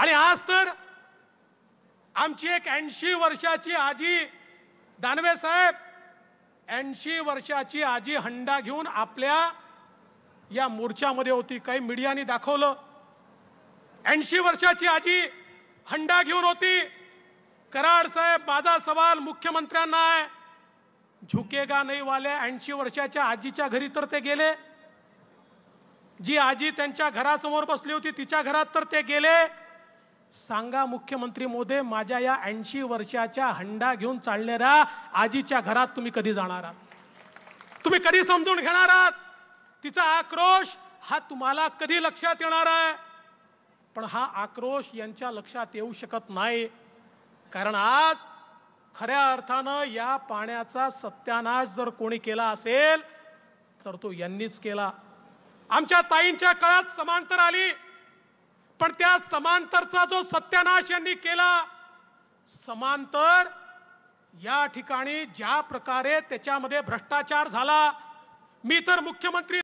आणि आज तर आमची एक ऐंशी वर्षाची आजी दानवे साहेब ऐंशी वर्षाची आजी हंडा घेऊन आपल्या या मोर्चामध्ये होती काही मीडियाने दाखवलं ऐंशी वर्षाची आजी हंडा घेऊन होती कराड साहेब माझा सवाल मुख्यमंत्र्यांना आहे झुकेगा नाही वाले ऐंशी वर्षाच्या आजीच्या घरी तर ते गेले जी आजी त्यांच्या घरासमोर बसली होती तिच्या घरात तर ते गेले सांगा मुख्यमंत्री मोदे माझ्या या ऐंशी वर्षाच्या हंडा घेऊन चालणाऱ्या आजीच्या घरात तुम्ही कधी जाणार आहात तुम्ही कधी समजून घेणार आहात तिचा आक्रोश हा तुम्हाला कधी लक्षात येणार आहे पण हा आक्रोश यांच्या लक्षात येऊ शकत नाही कारण आज खऱ्या अर्थानं या पाण्याचा सत्यानाश जर कोणी केला असेल तर तो यांनीच केला आमच्या ताईंच्या काळात समांतर आली पण त्या समांतरचा जो सत्यानाश यांनी केला समांतर या ठिकाणी ज्या प्रकारे त्याच्यामध्ये भ्रष्टाचार झाला मी तर मुख्यमंत्री